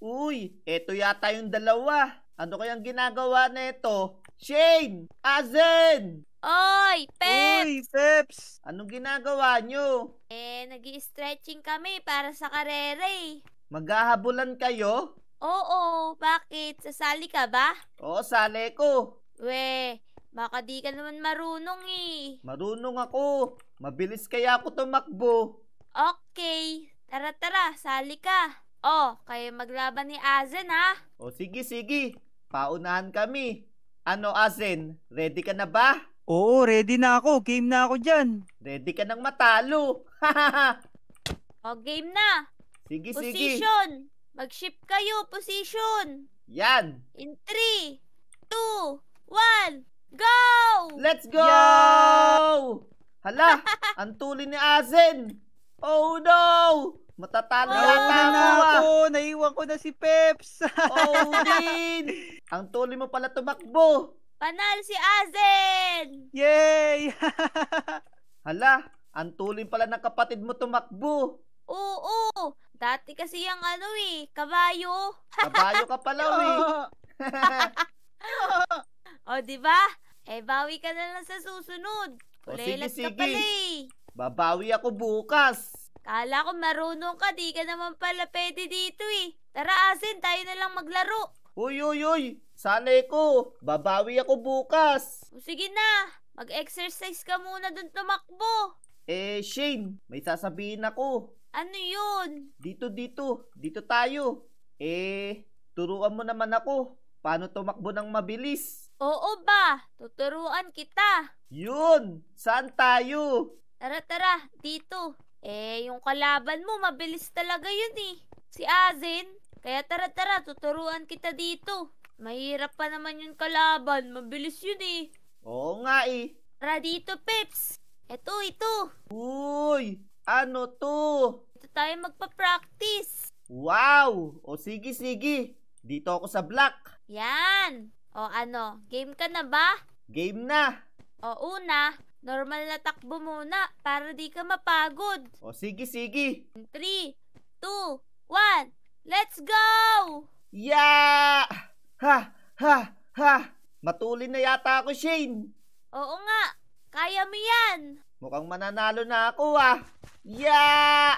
Uy, eto yata yung dalawa. Ano kayang ginagawa nito? Shane! Azen! Oy, Peps! Uy, Peps! Anong ginagawa nyo? Eh, nag stretching kami para sa karere. Maghahabulan kayo? Oo, bakit? Sasali ka ba? Oo, sali ko. We, baka di ka naman marunong eh. Marunong ako. Mabilis kaya ako tumakbo. Okay, tara tara, sali ka. Oh, kayo maglaban ni Azen ha? oh, sige, sige. Paunahan kami. Ano Azen, ready ka na ba? Oo, ready na ako. Game na ako dyan. Ready ka nang matalo. o, oh, game na. Sige, position. sige. Position. Mag-shift kayo, position. Yan. In 3, 2, 1, go! Let's go! Yo! Hala, ang tuli ni Azen. Oh no! Matatalo oh, yata na ako. Ah. Naiwan ko na si Peps. oh, din. Ang tuloy mo pala tumakbo. Panal si Azen! Yay! Hala, ang tuloy pala ng kapatid mo tumakbo. Oo, oo. dati kasi yung ano eh, kabayo. kabayo ka pala eh. o di ba? Eh bawi ka na lang sa susunod. Kulelat ka pala eh. Babawi ako bukas. Kala ko marunong ka, di ka naman pala pwede dito eh. Tara, Asin, tayo na lang maglaro. Uy, uy, uy! Sanay ko! Babawi ako bukas! O, sige na! Mag-exercise ka muna dun tumakbo! Eh, Shane, may sasabihin ako. Ano yun? Dito, dito. Dito tayo. Eh, turuan mo naman ako. Paano tumakbo ng mabilis? Oo ba? Tuturuan kita. Yun! Saan tayo? Tara, tara. Dito. Eh, yung kalaban mo, mabilis talaga yun eh. Si Azin. Kaya tara-tara, tuturuan kita dito. Mahirap pa naman yung kalaban. Mabilis yun eh. Oo nga eh. Tara dito, Peps. Ito, ito. Uy, ano to? Ito tayo magpa-practice. Wow! O sige, sige. Dito ako sa block. Yan. O ano, game ka na ba? Game na. O una, Normal na takbo muna para di ka mapagod. O sige, sige. 3, 2, 1, let's go! Yeah! Ha! Ha! Ha! Matulin na yata ako, Shane. Oo nga, kaya mo yan. Mukhang mananalo na ako ah. Yeah!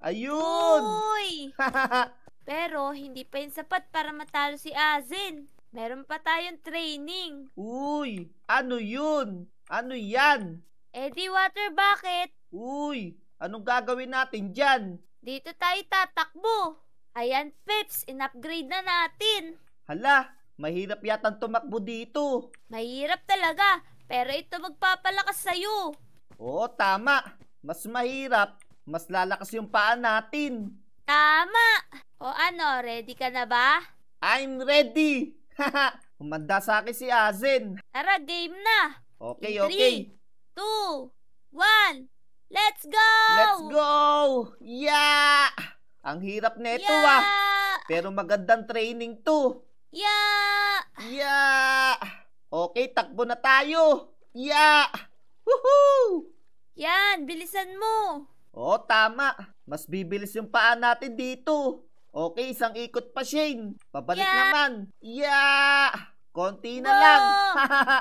Ayun! Uy! Pero hindi pa yun sapat para matalo si Azin. Meron pa tayong training. Uy! Ano yun? Ano yan? Eddie eh, Water, Bucket! Uy, anong gagawin natin dyan? Dito tayo tatakbo. Ayan, Peps, in-upgrade na natin. Hala, mahirap yata tumakbo dito. Mahirap talaga, pero ito magpapalakas sa'yo. Oo, tama. Mas mahirap, mas lalakas yung paa natin. Tama! O ano, ready ka na ba? I'm ready! Haha, humanda sa akin si Azen. Tara, game na! Okay, In okay. 3, 2, one. Let's go! Let's go! Yeah! Ang hirap nito ah. yeah! ah. Pero magandang training to. Yeah! Yeah! Okay, takbo na tayo. Yeah! Woohoo! Yan, bilisan mo. Oh, tama. Mas bibilis yung paa natin dito. Okay, isang ikot pa, Shane. Pabalik yeah! naman. Yeah! Konti na Whoa! lang.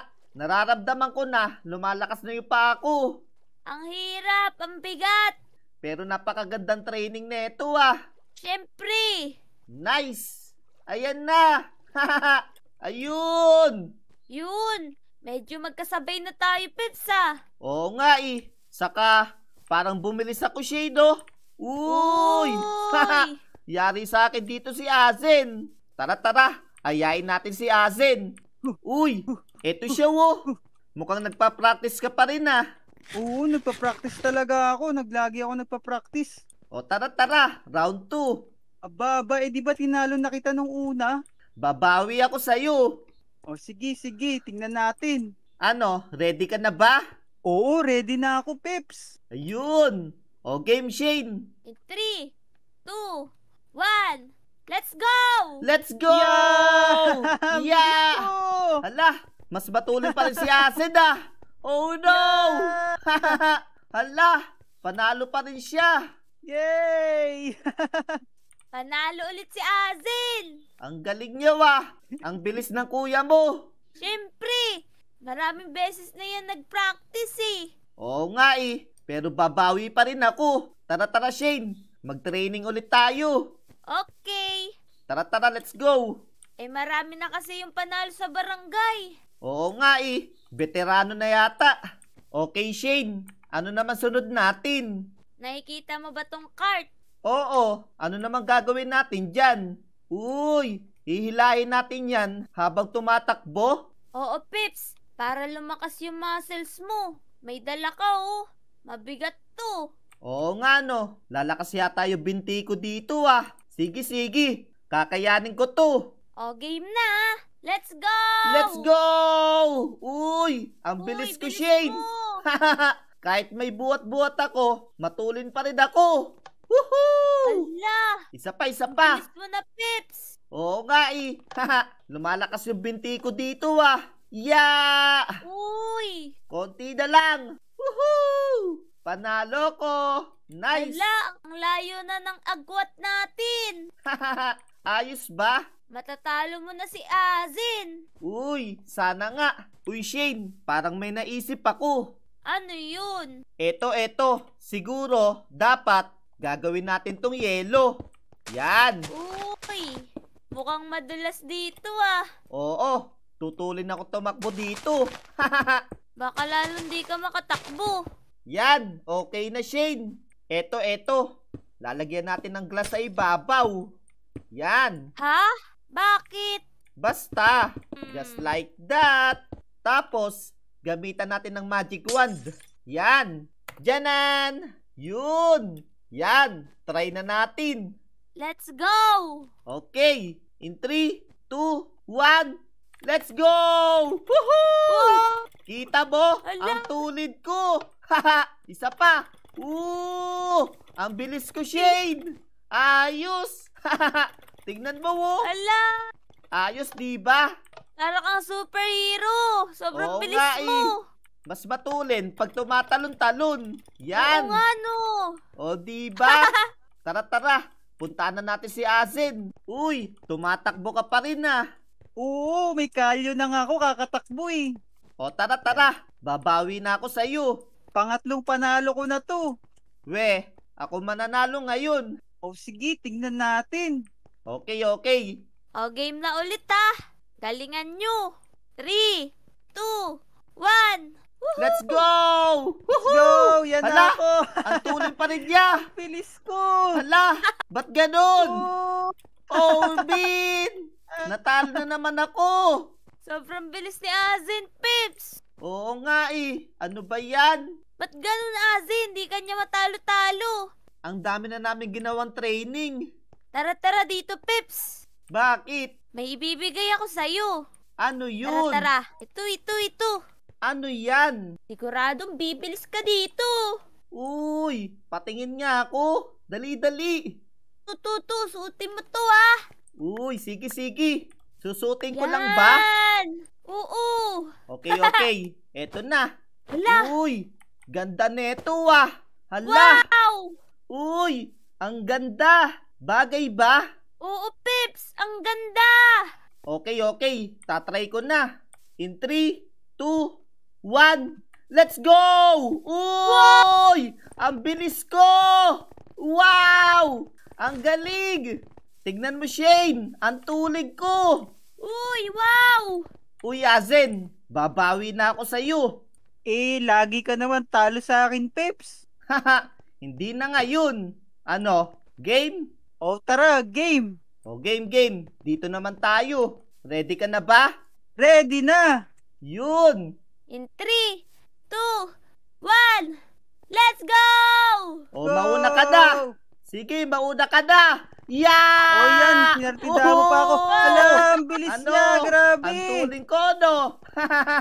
Nararamdaman ko na, lumalakas na yung pa ko. Ang hirap, ang bigat. Pero napakagandang training nito ah. Siyempre. Nice. Ayan na. Ayun. Yun. Medyo magkasabay na tayo, Pensa. ah. Oo nga eh. Saka, parang bumilis sa kushado. Uy! Uy! Yari sa akin dito si Azen. Tara, tara. Ayain natin si Azen. Uy! Eto siya, oh. Mukhang nagpa-practice ka pa rin, ah. Oo, nagpa-practice talaga ako. Naglagi ako nagpa-practice. O, tara, tara. Round 2. Aba, aba, eh di ba tinalo na kita nung una? Babawi ako sa'yo. O, sige, sige. Tingnan natin. Ano, ready ka na ba? Oo, ready na ako, Peps. Ayun. O, game, Shane. In 3, 2, 1, let's go! Let's go! Yeah! yeah! Hala, mas batulin pa rin si Acid ah. Oh no! Hala, panalo pa rin siya. Yay! panalo ulit si Azil. Ang galing niyo ah. Ang bilis ng kuya mo. Siyempre, maraming beses na yan nag-practice eh. Oo nga eh, pero babawi pa rin ako. Tara tara Shane, mag-training ulit tayo. Okay. Tara tara, let's go. Eh marami na kasi yung panalo sa barangay. Oo nga eh. Veterano na yata. Okay, Shane. Ano naman sunod natin? Nakikita mo ba tong cart? Oo. Ano naman gagawin natin dyan? Uy, hihilahin natin yan habang tumatakbo? Oo, Pips. Para lumakas yung muscles mo. May dala ka, oh. Mabigat to. Oo nga, no. Lalakas yata yung binti ko dito, ah. Sige, sige. Kakayanin ko to. O, game na, ah. Let's go! Let's go! Uy! Ang Uy, bilis ko, bilis Shane! Kahit may buhat-buhat ako, matulin pa rin ako! Woohoo! Ala! Isa pa, isa pa! Bilis mo na, Pips! Oo nga eh! Lumalakas yung binti ko dito ah! Yeah! Uy! Konti na lang! Woohoo! Panalo ko! Nice! Ala! Ang layo na ng agwat natin! Ayos ba? Matatalo mo na si Azin! Uy, sana nga! Uy, Shane, parang may naisip ako. Ano yun? Eto, eto. Siguro, dapat, gagawin natin tong yelo. Yan! Uy, mukhang madulas dito ah. Oo, tutulin ako tumakbo dito. Baka lalo hindi ka makatakbo. Yan, okay na Shane. Eto, eto. Lalagyan natin ng glass sa ibabaw. Yan. Ha? Bakit? Basta. Hmm. Just like that. Tapos, gamitan natin ng magic wand. Yan. Janan. Yun. Yan. Try na natin. Let's go. Okay. In 3, 2, 1. Let's go! Woohoo! Kita mo? Alam. Ang tulid ko! Haha! Isa pa! Ooh! Ang bilis ko, Shade! Ayos! Hahaha! Tignan mo, wo! Oh. Ala! Ayos, diba? ba? Para kang superhero. Sobrang Oo bilis nga, mo. Eh. Mas matulin pag tumatalon-talon. Yan. Oo nga, no. O, diba? ba? tara, tara. Puntaan na natin si Azin. Uy, tumatakbo ka pa rin, ah. Oo, may kalyo na nga ako kakatakbo, eh. O, tara, tara. Babawi na ako sa iyo. Pangatlong panalo ko na to. We, ako mananalo ngayon. O sige, tingnan natin. Okay, okay. O, game na ulit ah. Galingan nyo. 3, 2, 1. Let's go! Let's go! Yan Hala, na ako! Ang tuloy pa rin niya! Bilis ko! Hala! Ba't ganun? Oh, Bin! Natalo na naman ako! Sobrang bilis ni Azin, Pips! Oo nga eh! Ano ba yan? Ba't ganun, Azin? Hindi kanya matalo-talo! Ang dami na namin ginawang training! Tara, tara dito, Pips! Bakit? May ibibigay ako sa'yo. Ano yun? Tara, tara. Ito, ito, ito. Ano yan? Siguradong bibilis ka dito. Uy, patingin nga ako. Dali-dali. Tututu, suotin mo to ah. Uy, sige, sige. Susutin yan. ko lang ba? Oo. Okay, okay. Ito na. Hala. Uy, ganda neto ah. Hala. Wow! Uy, ang ganda. Bagay ba? Oo, Pips! Ang ganda! Okay, okay. Tatry ko na. In 3, 2, 1, let's go! Uy! Ang bilis ko! Wow! Ang galing! Tignan mo, Shane! Ang tulig ko! Uy, wow! Uy, Azen! Babawi na ako sa'yo! Eh, lagi ka naman talo sa akin, Pips. Haha! Hindi na ngayon! Ano? Game? oh, tara, game! oh, game, game! Dito naman tayo! Ready ka na ba? Ready na! Yun! In 3, 2, 1, let's go! oh, go! mauna ka na! Sige, mauna ka na! Yeah! oh, yan, pinartidahan mo pa ako. Oh! Alam, bilis ano? niya, grabe! Ang tuling ko, no?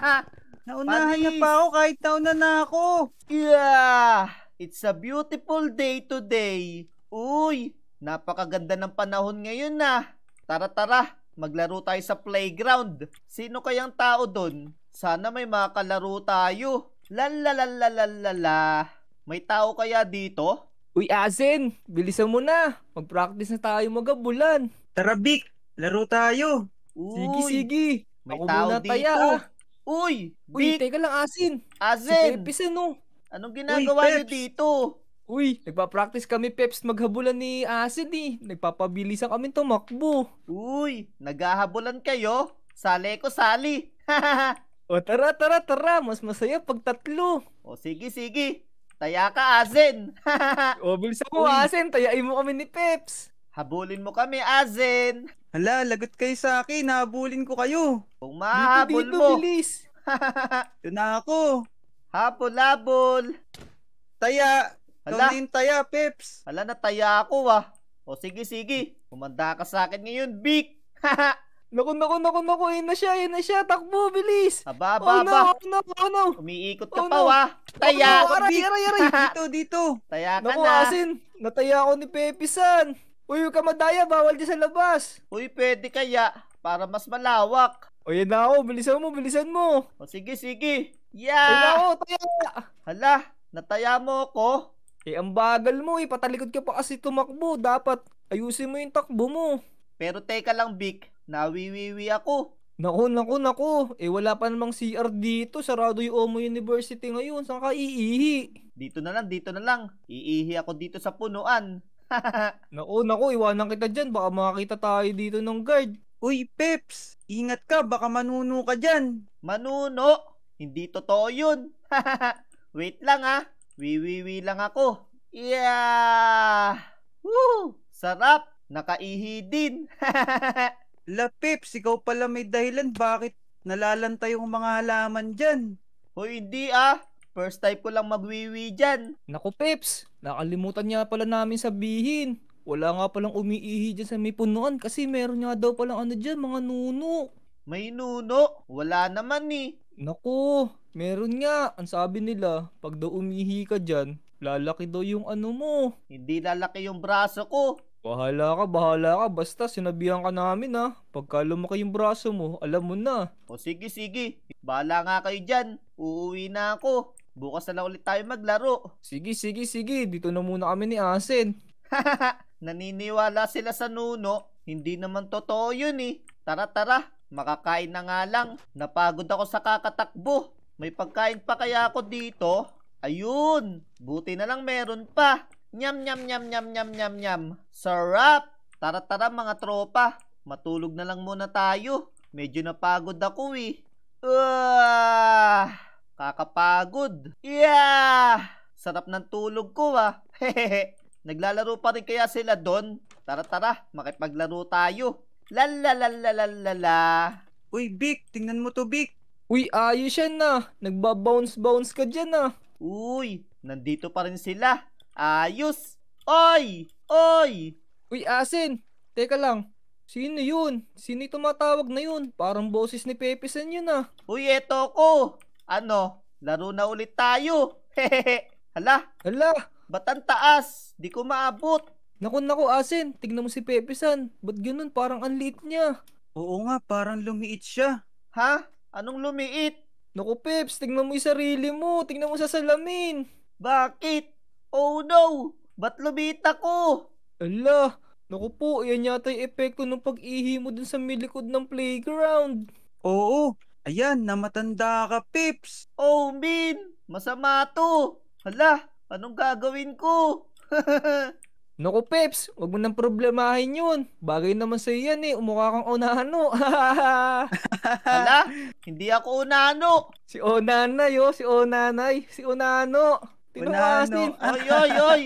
Naunahan niya pa ako kahit nauna na ako. Yeah! It's a beautiful day today. Uy, Napakaganda ng panahon ngayon na. Ah. Tara tara, maglaro tayo sa playground. Sino kayang tao doon? Sana may makakalaro tayo. La la la la la la. May tao kaya dito? Uy, Asin! Bilisan mo na! Mag-practice na tayo magabulan. Tara, Vic! Laro tayo! Uy, sige, sige! May Ako tao dito! Taya. Ah. Uy! Uy, Vic! teka lang, Asin! Asin! Si Pepis, ano? Oh. Anong ginagawa Uy, niyo dito? Uy, nagpa-practice kami peps maghabulan ni Acid eh. Nagpapabilisan kami tumakbo. Uy, naghahabulan kayo? Sali ko sali. o tara, tara, tara. Mas masaya pag tatlo. O sige, sige. Taya ka, Azen. o bilisan mo Azen. Tayain mo kami ni Peps. Habulin mo kami, Azen. Hala, lagot kayo sa akin. nahabulin ko kayo. Kung mahabol dito, dito, mo. bilis. Ito na ako. Habol-habol. Taya, Hala. Ikaw taya, Peps. Hala, taya ako ah. O sige, sige. Kumanda ka sa akin ngayon, Big. Haha. Naku, naku, naku, naku, yun na siya, yun na siya, takbo, bilis! Aba, aba, oh, no, aba! Oh, no, oh, no. Umiikot ka oh, pa, no. wah! Taya! Oh, no. Aray, aray, aray! dito, dito! Taya ka naku, na! asin! Nataya ako ni Pepisan! Uy, huwag ka madaya, bawal di sa labas! Uy, pwede kaya, para mas malawak! O, yan na ako, bilisan mo, bilisan mo! O, sige, sige! Yeah! Yan na ako, taya! Hala, nataya mo ako? Eh, ang bagal mo ipatalikod eh. ka pa kasi tumakbo. Dapat ayusin mo yung takbo mo. Pero teka lang, Vic. Nawiwiwi ako. Naku, naku, naku. Eh, wala pa namang CR dito. Sarado yung Omo University ngayon. Saan ka iihi? Dito na lang, dito na lang. Iihi ako dito sa punuan. naku, naku. Iwanan kita dyan. Baka makakita tayo dito ng guard. Uy, Peps. Ingat ka. Baka manuno ka dyan. Manuno? Hindi totoo yun. Wait lang ah. Wiwiwi lang ako. Yeah! Woo! Sarap! Nakaihi din. La Pips, ikaw pala may dahilan bakit nalalanta yung mga halaman dyan. Hoy, hindi ah. First time ko lang magwiwi dyan. Naku Pips, nakalimutan niya pala namin sabihin. Wala nga palang umiihi dyan sa may punuan kasi meron nga daw palang ano dyan, mga nuno. May nuno? Wala naman ni. Eh. Naku, meron nga. Ang sabi nila, pag daw umihi ka dyan, lalaki daw yung ano mo. Hindi lalaki yung braso ko. Bahala ka, bahala ka. Basta sinabihan ka namin ha. Pagka lumaki yung braso mo, alam mo na. O sige, sige. Bahala nga kayo dyan. Uuwi na ako. Bukas na lang ulit tayo maglaro. Sige, sige, sige. Dito na muna kami ni Asen. Naniniwala sila sa nuno. Hindi naman totoo yun eh. Tara, tara. Makakain na nga lang. Napagod ako sa kakatakbo. May pagkain pa kaya ako dito? Ayun! Buti na lang meron pa. Nyam, nyam, nyam, nyam, nyam, nyam, nyam. Sarap! Tara, tara mga tropa. Matulog na lang muna tayo. Medyo napagod ako eh. Uh, kakapagod. Yeah! Sarap ng tulog ko ah. Hehehe. Naglalaro pa rin kaya sila doon? Tara, tara. Makipaglaro tayo. La la la la la la la. Uy, Vic, tingnan mo to, Vic. Uy, ayos yan na. Ah. Nagbabounce-bounce bounce ka dyan na. Ah. Uy, nandito pa rin sila. Ayos. Oy! Oy! Uy, Asin. Teka lang. Sino yun? Sino tumatawag na yun? Parang boses ni Pepesan yun ah. Uy, eto ko. Ano? Laro na ulit tayo. Hehehe. Hala. Hala. Ba't taas? Di ko maabot. Nako nako Asin, tignan mo si Pepe San. Ba't ganun? Parang ang niya. Oo nga, parang lumiit siya. Ha? Anong lumiit? Naku Peps, tignan mo yung sarili mo. Tignan mo sa salamin. Bakit? Oh no! Ba't lumiit ako? Ala, naku po, yan yata yung epekto ng pag-ihi mo dun sa milikod ng playground. Oo, ayan, namatanda ka Peps. Oh Min, masama to. Hala, anong gagawin ko? Naku, Peps, huwag mo nang problemahin yun. Bagay naman sa'yo yan eh. Umukha kang Onano. Hala, hindi ako Onano. Si Onanay, oh. Si Onanay. Si Onano. Tinuhasin. Onano. Oy, oy, oy.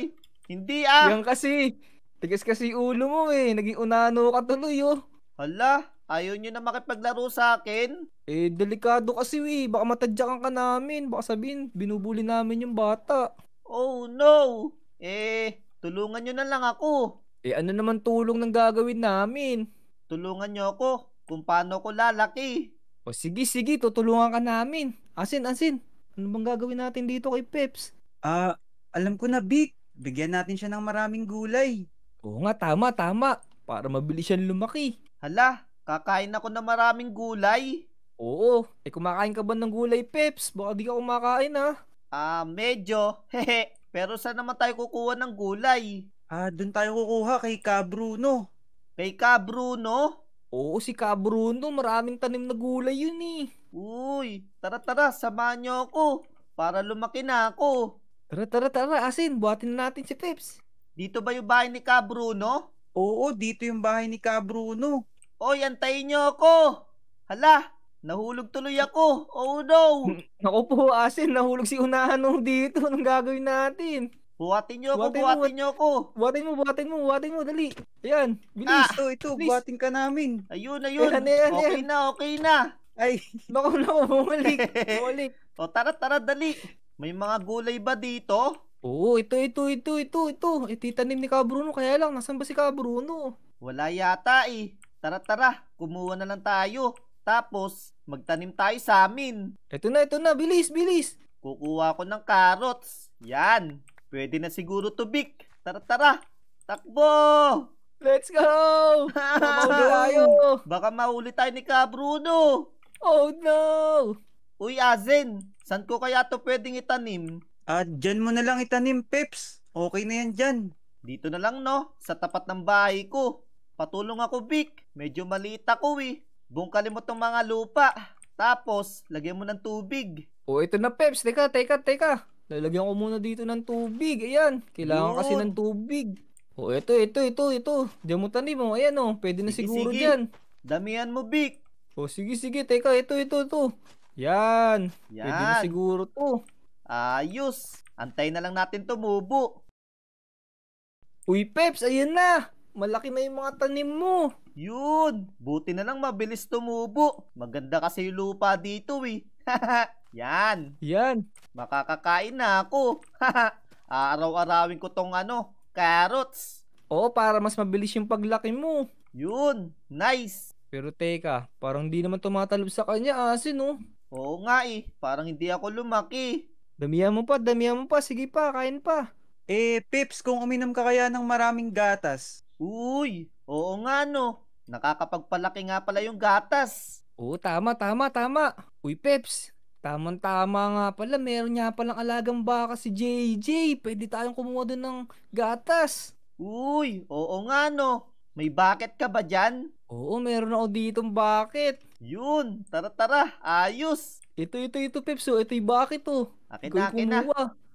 hindi ah. Yan kasi. Tigas kasi ulo mo eh. Naging Onano ka tuloy, oh. Hala, ayaw nyo na makipaglaro sa akin? Eh, delikado kasi eh. Baka matadyakan ka namin. Baka sabihin, binubuli namin yung bata. Oh, no. Eh, Tulungan nyo na lang ako. Eh ano naman tulong ng gagawin namin? Tulungan nyo ako kung paano ko lalaki. O sige, sige, tutulungan ka namin. Asin, asin, ano bang gagawin natin dito kay Peps? Ah, alam ko na, Big. Bigyan natin siya ng maraming gulay. Oo nga, tama, tama. Para mabilis siyang lumaki. Hala, kakain ako ng maraming gulay. Oo. Eh kumakain ka ba ng gulay, Peps? Baka di ka kumakain, ha? Ah. ah, medyo. Hehe. Pero saan naman tayo kukuha ng gulay? Ah, doon tayo kukuha kay Ka Bruno. Kay Ka Bruno? Oo, si Ka Bruno. Maraming tanim na gulay yun eh. Uy, tara tara, samahan niyo ako para lumaki na ako. Tara tara tara, asin, buhatin na natin si Peps. Dito ba yung bahay ni Ka Bruno? Oo, dito yung bahay ni Ka Bruno. Oy, antayin niyo ako. Hala, Nahulog tuloy ako. Oh no! Naku po, asin. Nahulog si unahan nung dito. Anong gagawin natin? Buhatin niyo ako, buhatin, buhatin, buhatin ako. Buhatin mo, buhatin mo, buhatin mo, dali. Ayan, bilis. Ah, ito, ito, bilis. buhatin ka namin. Ayun, ayun. Ayan, ayan, okay ayan. na, okay na. Ay, naku, naku, bumalik, bumalik. o, tara, tara, dali. May mga gulay ba dito? Oo, ito, ito, ito, ito, ito. Ititanim eh, ni Ka Bruno, kaya lang, nasan ba si Ka Bruno? Wala yata eh. Tara, tara, kumuha na lang tayo. Tapos, magtanim tayo sa amin. Ito na, ito na. Bilis, bilis. Kukuha ko ng carrots. Yan. Pwede na siguro tubik. Tara, tara. Takbo! Let's go! Mamahuli tayo. Baka mahuli tayo ni Ka Bruno. Oh no! Uy, Azen, saan ko kaya to pwedeng itanim? Ah, dyan mo na lang itanim, Peps. Okay na yan dyan. Dito na lang, no? Sa tapat ng bahay ko. Patulong ako, Vic. Medyo maliit ako, eh. Bungkalin mo tong mga lupa. Tapos, lagyan mo ng tubig. O, oh, ito na, Peps. Teka, teka, teka. Lalagyan ko muna dito ng tubig. Ayan. Kailangan Yun. kasi ng tubig. O, oh, ito, ito, ito, ito. Diyan mo tanim, o. Oh. Ayan, Oh. Pwede na sige, siguro sige. dyan. Damihan mo, Vic. O, oh, sige, sige. Teka, ito, ito, ito. Yan. Yan. Pwede na siguro to. Ayos. Antay na lang natin tumubo. Uy, Peps, ayan na malaki na yung mga tanim mo. Yun, buti na lang mabilis tumubo. Maganda kasi yung lupa dito eh. Yan. Yan. Makakakain na ako. Araw-arawin ko tong ano, carrots. Oo, para mas mabilis yung paglaki mo. Yun, nice. Pero teka, parang hindi naman tumatalab sa kanya asin oh. Oo nga eh, parang hindi ako lumaki. Damihan mo pa, damihan mo pa, sige pa, kain pa. Eh, Pips, kung uminom ka kaya ng maraming gatas, Uy, oo nga no. Nakakapagpalaki nga pala yung gatas. Oo, tama, tama, tama. Uy, Peps, Tamang-tama nga pala, meron niya palang alagang baka si JJ. Pwede tayong kumuha doon ng gatas. Uy, oo nga no. May bucket ka ba dyan? Oo, meron ako ditong bucket. Yun, tara tara, ayos. Ito, ito, ito, Peps. Oh. Ito yung bucket oh. Akin na, akin na.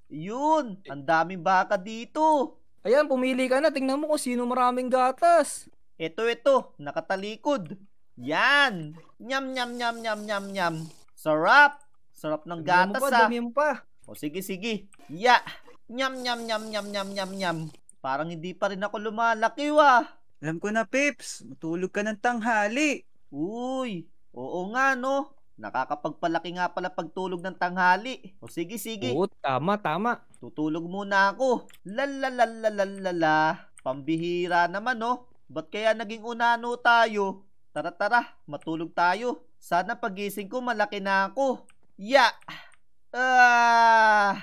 Yun, ang daming baka dito. Ayan, pumili ka na. Tingnan mo kung sino maraming gatas. Ito, ito. Nakatalikod. Yan! Nyam, nyam, nyam, nyam, nyam, nyam. Sarap! Sarap ng gatas, mo pa, ah. mo pa. O, sige, sige. Ya! Yeah. Nyam, nyam, nyam, nyam, nyam, nyam, nyam. Parang hindi pa rin ako lumalaki, wa. Alam ko na, Pips. Matulog ka ng tanghali. Uy, oo nga, no? Nakakapagpalaki nga pala pagtulog ng tanghali. O sige, sige. Oo, tama, tama. Tutulog muna ako. Lalalalalala. Pambihira naman, no? Oh. Ba't kaya naging unano tayo? Tara, tara. Matulog tayo. Sana pagising ko malaki na ako. Yeah. Ah.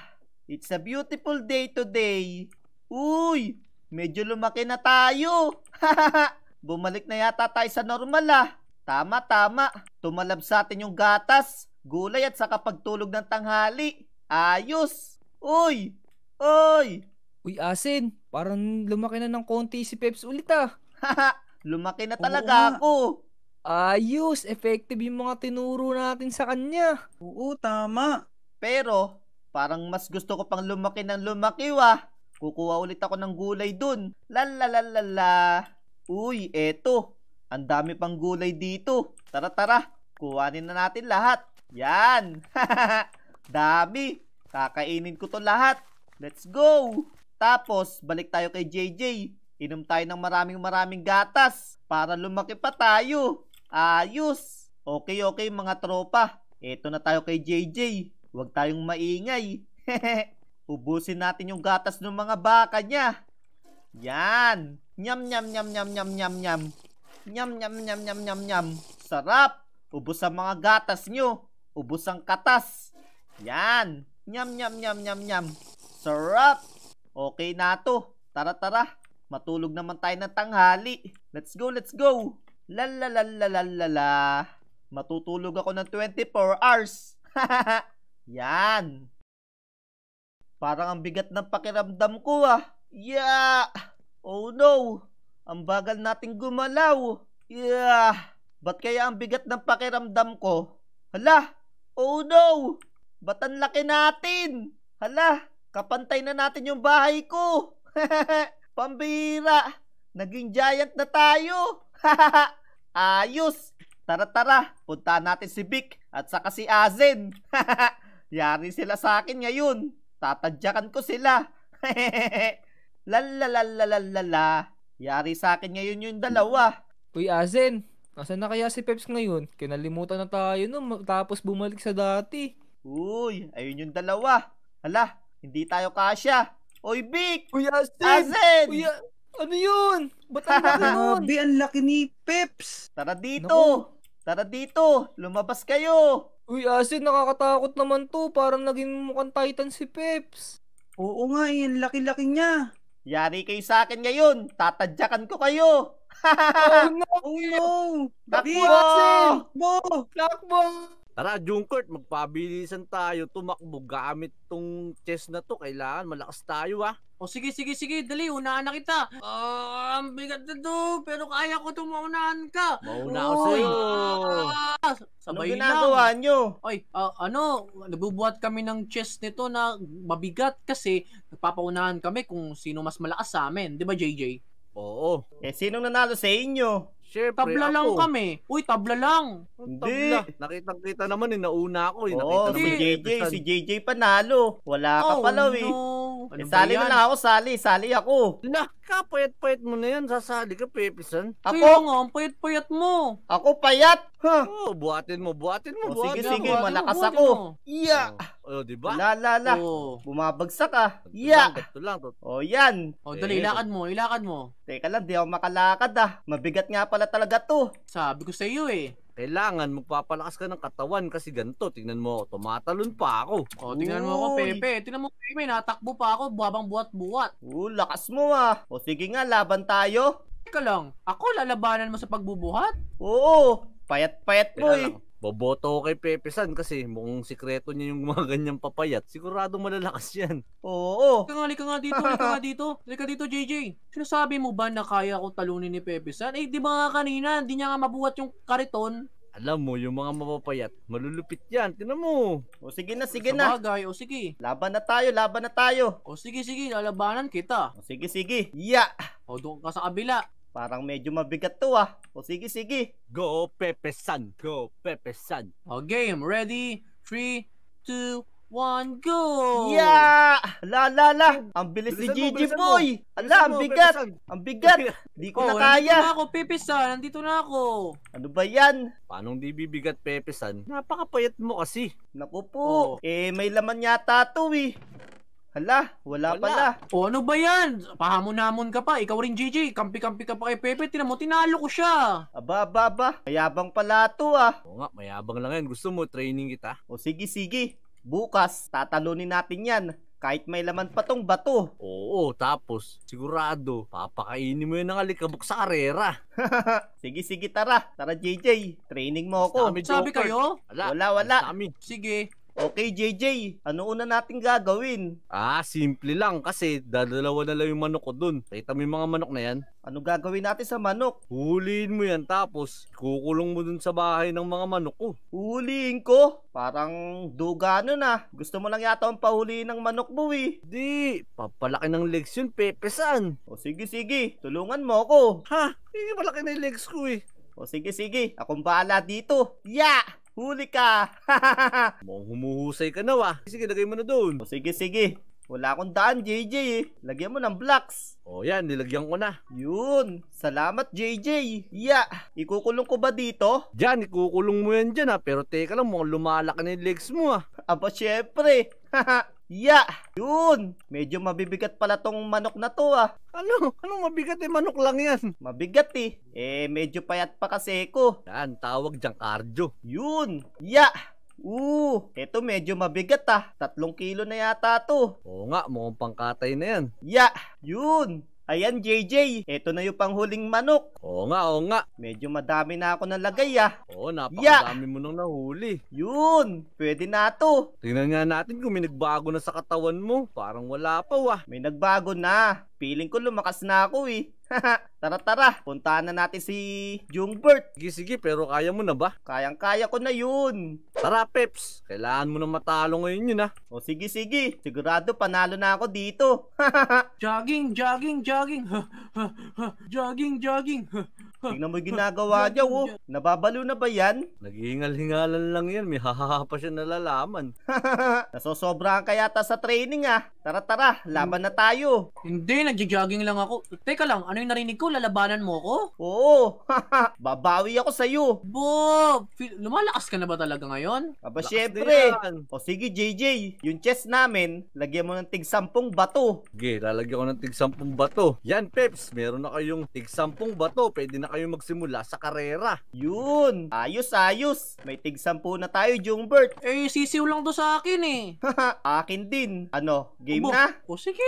It's a beautiful day today. Uy, medyo lumaki na tayo. Bumalik na yata tayo sa normal ah. Tama, tama. Tumalab sa atin yung gatas, gulay at sa kapagtulog ng tanghali. Ayos! Uy! Uy! Uy, Asin, parang lumaki na ng konti si Peps ulit ah. lumaki na talaga Oo, ako. Ayos, effective yung mga tinuro natin sa kanya. Oo, tama. Pero, parang mas gusto ko pang lumaki ng lumaki wah. Kukuha ulit ako ng gulay dun. La la la la Uy, eto. Ang dami pang gulay dito. Tara, tara. Kuhanin na natin lahat. Yan. dami. Kakainin ko to lahat. Let's go. Tapos, balik tayo kay JJ. Inom tayo ng maraming maraming gatas para lumaki pa tayo. Ayos. Okay, okay mga tropa. Ito na tayo kay JJ. Huwag tayong maingay. Ubusin natin yung gatas ng mga baka niya. Yan. Nyam, nyam, nyam, nyam, nyam, nyam, nyam. Nyam, nyam, nyam, nyam, nyam, nyam. Sarap! Ubus ang mga gatas nyo. Ubus ang katas. Yan! Nyam, nyam, nyam, nyam, nyam. Sarap! Okay na to. Tara, tara. Matulog naman tayo ng tanghali. Let's go, let's go! La la la la la la la. Matutulog ako ng 24 hours. Yan! Parang ang bigat ng pakiramdam ko ah. Yeah! Oh no! Ang bagal nating gumalaw. Yeah. Ba't kaya ang bigat ng pakiramdam ko? Hala! Oh no! Ba't ang laki natin? Hala! Kapantay na natin yung bahay ko! Pambira! Naging giant na tayo! Ayos! Tara tara, punta natin si Vic at saka si Azen. Yari sila sa akin ngayon. Tatadyakan ko sila. la la la la la la. Yari sa akin ngayon yung dalawa. Uy, Azen, Nasaan na kaya si Peps ngayon? Kinalimutan na tayo nung tapos bumalik sa dati. Uy, ayun yung dalawa. Hala, hindi tayo kasya. Oy, Vic! Uy, Asin! Asin! Uy, ano yun? Ba't ang laki nun? Grabe, ang laki ni Peps. Tara dito! Naku. Tara dito! Lumabas kayo! Uy, Asin, nakakatakot naman to. Parang naging mukhang titan si Peps. Oo nga, eh. Ang laki-laki niya. Yari kayo sa akin ngayon. Tatadyakan ko kayo. oh no! Oh no! Takbo! Takbo! Takbo! Tara, Junkert, magpabilisan tayo. Tumakbo gamit tong chest na to. Kailangan malakas tayo ha? Ah. O sige, sige, sige, dali, unaan na kita. Ah, ang bigat na to, pero kaya ko itong maunahan ka. Mauna ako sa'yo. Ah, ah Anong sabay ginagawa lang. nyo? Oy, ah, ano, nabubuhat kami ng chest nito na mabigat kasi nagpapaunahan kami kung sino mas malakas sa amin. Di ba, JJ? Oo. Eh, sinong nanalo sa inyo? Siyempre, Tabla ako. lang kami. Uy, tabla lang. Hindi. Nakita-kita naman eh, nauna ako eh. Oo, Nakita si naman eh. JJ, si JJ panalo. Wala ka oh, palaw eh. Ano eh, sali na lang ako, sali. Sali ako. Naka, payat-payat mo na yan. Sasali ka, Pepisan. Ako? Kaya nga, ang payat-payat mo. Ako payat? Huh. Oh, buhatin mo, buhatin mo, oh, buhatin sige, mo. Sige, sige, malakas mo, ako. Iya. Yeah. Oh, oh di ba? La, la, la. Oh. Bumabagsak ah. Iya. Yeah. lang, to. Oh, yan. Oh, dali, eh. ilakad mo, ilakad mo. Teka lang, di ako makalakad ah. Mabigat nga pala talaga to. Sabi ko sa iyo eh kailangan magpapalakas ka ng katawan kasi ganito. Tingnan mo, tumatalon pa ako. O, tingnan Uy. mo ako, Pepe. Tingnan mo, Pepe, natakbo pa ako, babang buhat-buhat. Oo, lakas mo ah. O sige nga, laban tayo. Teka lang, ako lalabanan mo sa pagbubuhat? Oo, payat-payat mo eh. Boboto kay Pepe San kasi mukhang sikreto niya yung mga ganyang papayat. Siguradong malalakas yan. Oo. oo. Halika nga, halika nga dito, halika nga dito. Halika dito, JJ. Sinasabi mo ba na kaya ko talunin ni Pepe San? Eh, di ba nga kanina, hindi niya nga mabuhat yung kariton. Alam mo, yung mga mapapayat, malulupit yan. Tinan mo. O sige na, sige na. Sabagay, o sige. Laban na tayo, laban na tayo. O sige, sige, lalabanan kita. O sige, sige. Yeah! O doon ka sa kabila. Parang medyo mabigat to ah. O sige, sige. Go, Pepe San. Go, Pepe San. O game, ready? 3, 2, 1, go! Yeah! La, la, la! Ang bilis ni Gigi Boy! Ala, ang bigat! Ang bigat! Hindi ko na oh, kaya. Nandito na ako, Pepe San. Nandito na ako. Ano ba yan? Paano di bibigat, Pepe San? Napakapayat mo kasi. Naku po. Oh. Eh, may laman yata to eh. Hala, wala, wala. pala. O ano ba yan? Pahamon-hamon ka pa. Ikaw rin, JJ. Kampi-kampi ka pa kay Pepe. Tinan mo, tinalo ko siya. Aba, aba, aba. Mayabang pala to ah. Oo nga, mayabang lang yan. Gusto mo, training kita. O sige, sige. Bukas, tatalunin natin yan kahit may laman pa tong bato. Oo, tapos sigurado papakainin mo 'yung ng alikabok sa arera. sige, sige, tara. Tara, JJ. Training mo ako. Sabi, sabi kayo? Wala, wala. wala. Sige. Okay, JJ, ano una nating gagawin? Ah, simple lang kasi dalawa na lang yung manok ko dun. Kita mo yung mga manok na yan? Ano gagawin natin sa manok? Huliin mo yan tapos kukulong mo dun sa bahay ng mga manok ko. Huliin ko? Parang duga nun ah. Gusto mo lang yata ang pahuliin ng manok mo eh. Di, papalaki ng legs yun, pepesan. O sige, sige, tulungan mo ako. Ha? Hindi malaki na yung legs ko eh. O sige, sige, akong bahala dito. Yeah! Huli ka! Mukhang humuhusay ka na ah. Sige, lagay mo na doon. O, oh, sige, sige. Wala akong daan, JJ eh. Lagyan mo ng blocks. O oh, yan, nilagyan ko na. Yun. Salamat, JJ. Yeah. Ikukulong ko ba dito? Diyan, ikukulong mo yan dyan ha. Pero teka lang, mukhang lumalaki na yung legs mo ha. Aba, syempre. Ya! Yun! Medyo mabibigat pala tong manok na to ah. Ano? Anong mabigat eh? Manok lang yan. Mabigat eh. Eh, medyo payat pa kasi ko. Yan, tawag diyang cardio. Yun! Ya! Yeah! Oo, eto medyo mabigat ah. Tatlong kilo na yata to. Oo nga, mukhang pangkatay na yan. Ya! Yun! Ayan, JJ. Ito na yung panghuling manok. Oo nga, oo nga. Medyo madami na ako nalagay ah. Oo, napakadami yeah. mo nang nahuli. Yun, pwede na to. Tingnan nga natin kung may nagbago na sa katawan mo. Parang wala pa wah. May nagbago na. Feeling ko lumakas na ako eh. tara tara, puntahan na natin si Jungbert. Sige sige, pero kaya mo na ba? Kayang kaya ko na yun. Tara Peps, kailangan mo na matalo ngayon yun ha. Ah. O sige sige, sigurado panalo na ako dito. jogging, jogging, jogging. jogging, jogging. Tingnan mo yung ginagawa niya, oh. Nababalo na ba yan? Naghihingal-hingalan lang yan. May hahaha pa siya nalalaman. Nasosobrahan kaya ta sa training, ah. Tara, tara. Laban na tayo. Hindi, nagja-jogging lang ako. Teka lang, ano yung narinig ko? Lalabanan mo ko? Oo. Babawi ako sa'yo. Bo! Feel, lumalakas ka na ba talaga ngayon? Aba, Lakas syempre. O sige, JJ. Yung chest namin, lagyan mo ng tig sampung bato. Sige, lalagyan ko ng tig sampung bato. Yan, Peps. Meron na kayong tig sampung bato. Pwede na kayong magsimula sa karera. Yun. Ayos, ayos. May tig sampu na tayo, Jungbert. Eh, sisiw lang to sa akin eh. Akin din. Ano, game Abo. na? O sige.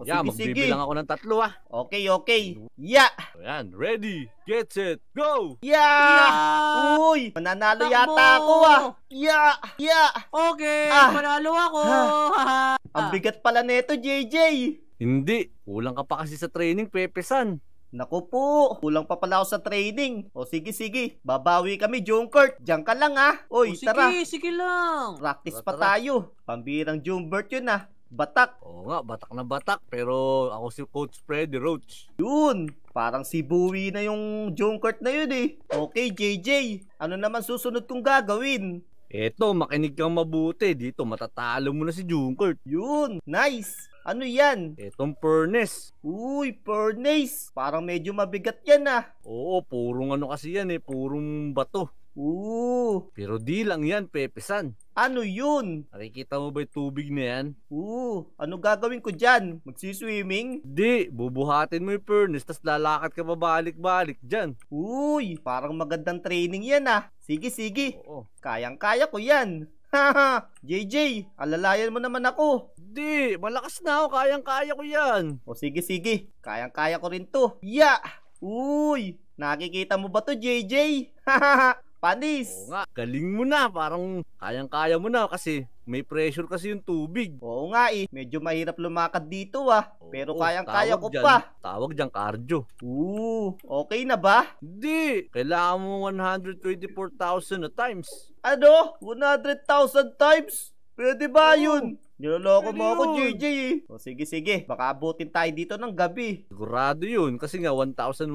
O, Yeah, sige, sige. magbibilang ako ng tatlo ah. Okay, okay. Okay. Yeah. Ayan, ready, get it. go! Yeah! yeah! Uy, mananalo Takbo! yata ako ah. Yeah! Yeah! Okay, ah. manalo ako. Ah. Ang bigat pala nito, JJ. Hindi, kulang ka pa kasi sa training, Pepesan. Naku po, kulang pa pala ako sa training. O sige, sige, babawi kami, Junkert. Diyan ka lang ah. Oy, o, sige, tara. Sige, sige lang. Practice tara, pa tayo. Pambirang Jumbert yun ah. Batak. Oo nga, Batak na Batak. Pero ako si Coach Freddy Roach. Yun! Parang si Bowie na yung Junkert na yun eh. Okay, JJ. Ano naman susunod kong gagawin? Eto, makinig kang mabuti. Dito, matatalo mo na si Junkert. Yun! Nice! Ano yan? Etong furnace. Uy, furnace! Parang medyo mabigat yan ah. Oo, purong ano kasi yan eh. Purong bato. Oo. Pero di lang yan, pepesan. Ano yun? Nakikita mo ba yung tubig na yan? Oo. Ano gagawin ko dyan? Magsiswimming? Di. Bubuhatin mo yung furnace, tas lalakad ka pabalik-balik dyan. Uy, parang magandang training yan ah. Sige, sige. Oo. Kayang-kaya ko yan. Haha, JJ, alalayan mo naman ako. Di, malakas na ako. Kayang-kaya ko yan. O sige, sige. Kayang-kaya ko rin to. Ya! Yeah! Uy, nakikita mo ba to, JJ? Hahaha. Pandis! Oo nga, galing mo na. Parang kayang-kaya mo na kasi may pressure kasi yung tubig. Oo nga eh, medyo mahirap lumakad dito ah. Pero kayang-kaya ko dyan, pa. Tawag dyan cardio. Oo, okay na ba? Hindi, kailangan mo 124,000 na times. Ano? 100,000 times? Pwede ba Oo. yun? Niloloko mo ako, JJ ano O sige, sige. Baka abutin tayo dito ng gabi. Sigurado yun. Kasi nga 1,100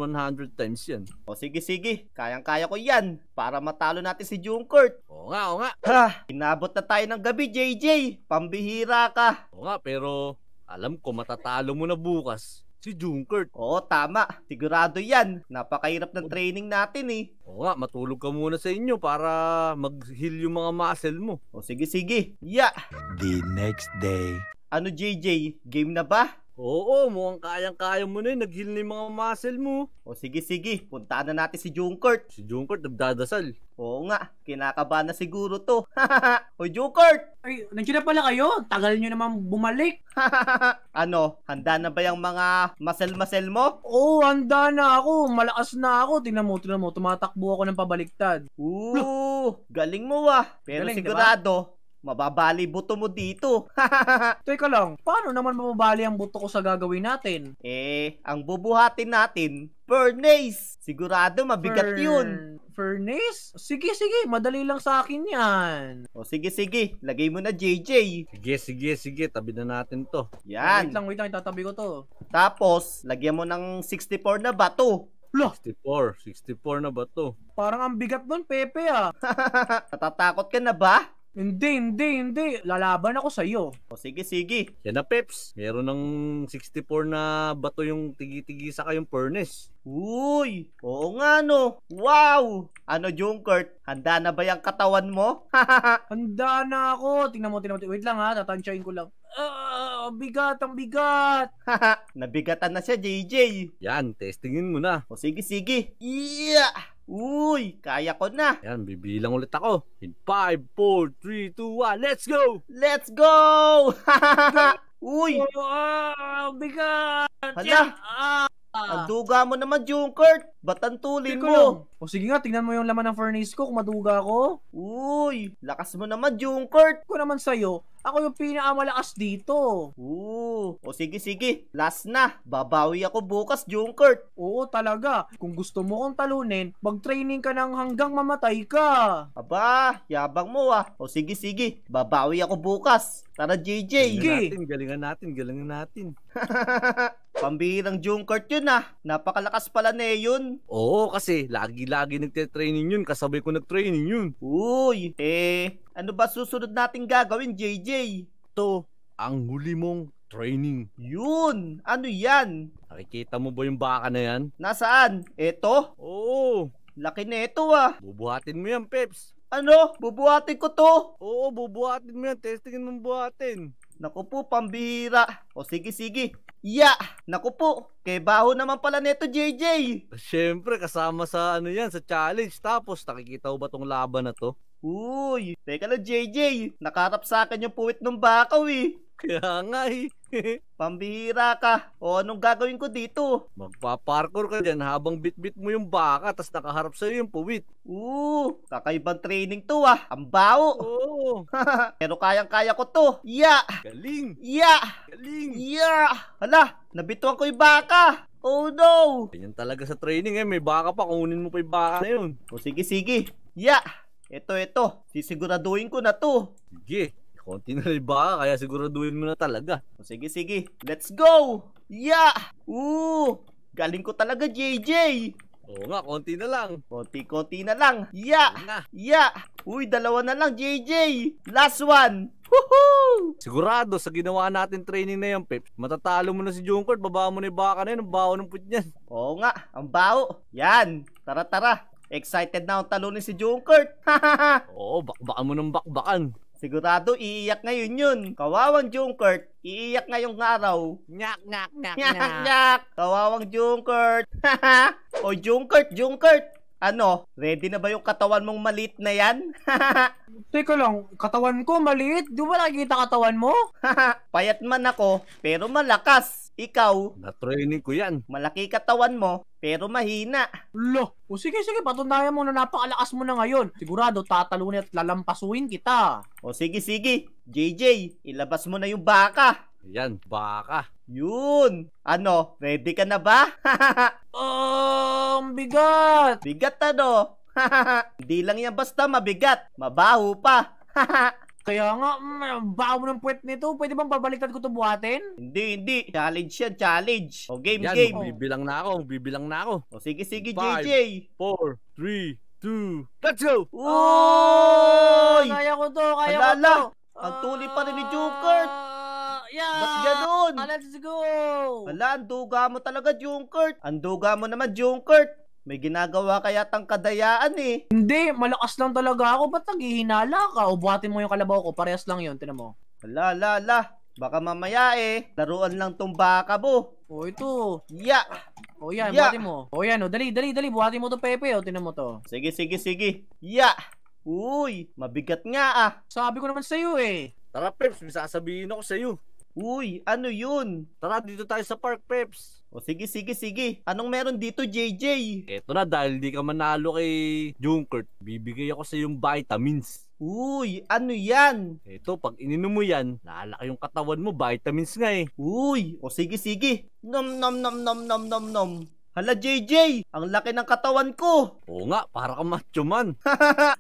times yan. O sige, sige. Kayang-kaya ko yan. Para matalo natin si Junkert. O nga, oo nga. Ha! Inabot na tayo ng gabi, JJ. Pambihira ka. Oo nga, pero alam ko matatalo mo na bukas. Si Junkert. Oo, tama. Sigurado yan. Napakahirap ng training natin eh. Oo nga, matulog ka muna sa inyo para mag-heal yung mga muscle mo. O sige, sige. Yeah! The next day. Ano JJ? Game na ba? Oo, mukhang kayang-kaya mo na yun. Nag-heal na yung mga muscle mo. O sige, sige. Puntaan na natin si Junkert. Si Junkert, nagdadasal. Oo nga. Kinakabahan na siguro to. o Junkert! Ay, nandiyan na pala kayo. Tagal nyo naman bumalik. ano? Handa na ba yung mga masel-masel mo? Oo, handa na ako. Malakas na ako. Tingnan mo, tingnan mo. Tumatakbo ako ng pabaliktad. Oo, galing mo ah. Pero galing, sigurado, diba? Mababali buto mo dito. Tuy ko lang, paano naman mababali ang buto ko sa gagawin natin? Eh, ang bubuhatin natin, furnace. Sigurado mabigat Fur... yun. Furnace? Sige, sige. Madali lang sa akin yan. O sige, sige. Lagay mo na, JJ. Sige, sige, sige. Tabi na natin to. Yan. Wait lang, wait lang. Itatabi ko to. Tapos, lagyan mo ng 64 na bato. 64. 64 na ba to? Parang ang bigat nun, Pepe ah. Natatakot ka na ba? Hindi, hindi, hindi. Lalaban ako sa iyo. O sige, sige. Yan na, Peps. Meron ng 64 na bato yung tigi-tigi sa kayong furnace. Uy! Oo nga no! Wow! Ano, Junkert? Handa na ba yung katawan mo? handa na ako! Tingnan mo, tingnan mo. Wait lang ha, tatansyain ko lang. Ah, uh, bigat, ang bigat. Nabigatan na siya, JJ. Yan, testingin mo na. O sige, sige. Yeah! Uy, kaya ko na. Ayan, bibilang ulit ako. In 5, 4, 3, 2, 1, let's go! Let's go! Uy! Oh, ah, bigat! Hala! Ah, Ah. Ang mo naman, Junkert. Batantulin mo. O sige nga, tingnan mo yung laman ng furnace ko kung maduga ko. Uy, lakas mo naman, Junkert. Ako naman sa'yo, ako yung pinakamalakas dito. Oo. O sige, sige. Last na. Babawi ako bukas, Junkert. Oo, talaga. Kung gusto mo kong talunin, mag-training ka nang hanggang mamatay ka. Aba, yabang mo ah. O sige, sige. Babawi ako bukas. Tara, JJ. Sige. Galingan natin, galingan natin, galingan natin. Pambihirang Junkert yun ah. Napakalakas pala na eh yun. Oo, kasi lagi-lagi nagte-training yun. Kasabay ko nag-training yun. Uy, eh, ano ba susunod nating gagawin, JJ? To, ang huli mong training. Yun! Ano yan? Nakikita mo ba yung baka na yan? Nasaan? Eto? Oo. Laki na ito ah. Bubuhatin mo yan, Peps. Ano? Bubuhatin ko to? Oo, bubuhatin mo yan. Testingin mo buhatin. Naku po, pambihira. O sige, sige. Ya! Naku po, kay baho naman pala neto JJ. Siyempre, kasama sa ano yan, sa challenge. Tapos, nakikita ba tong laban na to? Uy, teka lang JJ, nakatap sa akin yung puwit ng bakaw eh. Kaya nga eh. Pambihira ka. O anong gagawin ko dito? Magpa-parkour ka dyan habang bitbit mo yung baka tas nakaharap sa'yo yung puwit. Oo, kakaibang training to ah. Ang bao. Oo. Pero kayang-kaya ko to. Ya! Yeah. Galing. Ya! Yeah. Galing. Ya! Yeah. Hala, nabituan ko yung baka. Oh no! Ganyan talaga sa training eh. May baka pa. Kunin mo pa yung baka na yun. O sige, sige. Ya! Yeah. Ito, ito. Sisiguraduhin ko na to. Sige. Konti na rin baka, kaya siguraduhin mo na talaga. Sige, sige. Let's go! Yeah! Ooh! Galing ko talaga, JJ! Oo nga, konti na lang. Konti-konti na lang. Yeah! Na. Yeah! Uy, dalawa na lang, JJ! Last one! Woohoo! Sigurado, sa ginawa natin training na yan, Pep, matatalo mo na si Junkert, baba mo na yung baka na yun, ang baho ng put niyan. Oo nga, ang baho. Yan, tara-tara. Excited na akong talunin si Junkert. Oo, bakbakan mo ng bakbakan. Sigurado iiyak ngayon yun. Kawawang Junkert, iiyak ngayong araw. Nyak, nyak, nyak, nyak. Nyak, nyak. Kawawang Junkert. o Junkert, Junkert. Ano? Ready na ba yung katawan mong maliit na yan? Teka lang, katawan ko maliit? Di ba nakikita katawan mo? Payat man ako, pero malakas. Ikaw? Na-training ko yan. Malaki katawan mo, pero mahina. Lo, o sige sige, patunayan mo na napakalakas mo na ngayon. Sigurado tatalunin at lalampasuin kita. O sige sige, JJ, ilabas mo na yung baka. Yan, baka. Yun! Ano, ready ka na ba? oh, ang um, bigat! Bigat ano? Hindi lang yan basta mabigat, mabaho pa. Kaya nga, mm, baho ng puwet nito. Pwede bang babaliktad ko ito buhatin? Hindi, hindi. Challenge yan, challenge. O, game, Yan, game. bibilang na ako, bibilang na ako. O, sige, sige, Five. JJ. 4, 3, 2, let's go! Uy! Oh, kaya ko to, kaya Alala, ko to. ang tuli pa rin ni Jukert. Ah. Yeah! Ba't ganun? Ah, let's go! Wala, ang duga mo talaga, Junkert. Ang duga mo naman, Junkert. May ginagawa kaya tang kadayaan eh. Hindi, malakas lang talaga ako. Ba't naghihinala ka? Ubuhatin mo yung kalabaw ko. Parehas lang yun, tinan mo. Ala, la, ala. Baka mamaya eh. Laruan lang tong baka mo. O ito. Ya. Yeah. O yan, yeah. buhatin mo. O yan, o. Dali, dali, dali. Buhatin mo to Pepe. O, tinan mo to. Sige, sige, sige. Ya. Uy, mabigat nga ah. Sabi ko naman sa'yo eh. Tara, Peps. May sasabihin ako sa'yo. Uy, ano yun? Tara, dito tayo sa Park Peps. O sige, sige, sige. Anong meron dito, JJ? Eto na, dahil di ka manalo kay Junkert, bibigay ako sa yung vitamins. Uy, ano yan? Eto, pag ininom mo yan, lalaki yung katawan mo, vitamins nga eh. Uy, o sige, sige. Nom, nom, nom, nom, nom, nom, nom. Hala JJ, ang laki ng katawan ko. Oo nga, para kang macho man.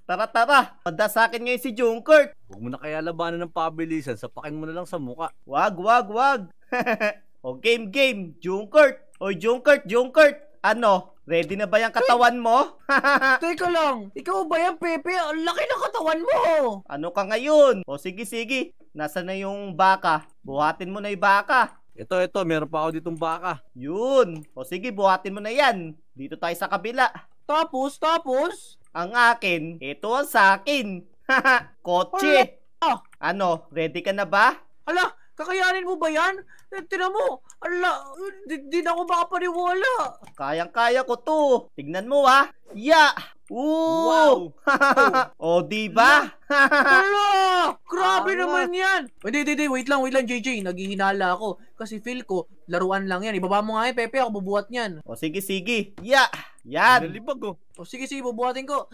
tara tara, panda sa akin ngayon si Junkert. Huwag mo na kaya labanan ng pabilisan, sapakin mo na lang sa muka. Wag, wag, wag. o game, game, Junkert. O Junkert, Junkert. Ano, ready na ba yung katawan mo? Teka lang, ikaw ba yan Pepe? Ang laki ng katawan mo. Ano ka ngayon? O sige, sige. Nasaan na yung baka? Buhatin mo na yung baka. Ito, ito. Meron pa ako ditong baka. Yun. O sige, buhatin mo na yan. Dito tayo sa kabila. Tapos, tapos? Ang akin. Ito ang sa akin. Kotse. Hala. Ah. Ano? Ready ka na ba? Ala, kakayanin mo ba yan? Eh, Tignan mo. Ala, di, di na ako makapaniwala. Kayang-kaya ko to. Tignan mo ha. Ah. Ya! Yeah. Wow! o, oh, diba? Hala! Grabe Tama. naman yan! Hindi, hindi, hindi. Wait lang, wait lang, JJ. Naghihinala ako. Kasi feel ko, laruan lang yan. Ibaba mo nga yan, Pepe. Ako bubuhat niyan. O, oh, sige, sige. Yeah! Yan! Nalibag ko. Oh. O, sige, sige. Bubuhatin ko.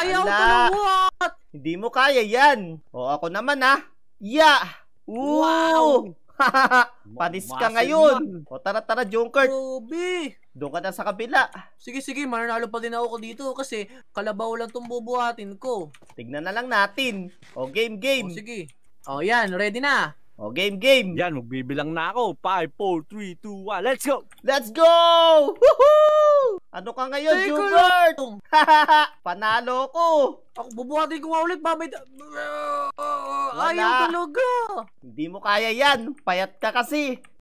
Ayaw ko buhat! Hindi mo kaya yan. O, ako naman ah. Yeah! Ooh! Wow! Panis ka ngayon. Na. O, tara, tara, Junker. Grabe! Doon ka na sa kabila. Sige, sige, mananalo pa din ako dito kasi kalabaw lang itong bubuhatin ko. Tignan na lang natin. O, game, game. O, sige. O, yan, ready na. O, game, game. Yan, magbibilang na ako. 5, 4, 3, 2, 1, let's go! Let's go! Woohoo! Ano ka ngayon, hey, Jubert? Panalo ko. Ako, bubuhatin ko nga ulit, mamay. Ayaw talaga. Hindi mo kaya yan. Payat ka kasi.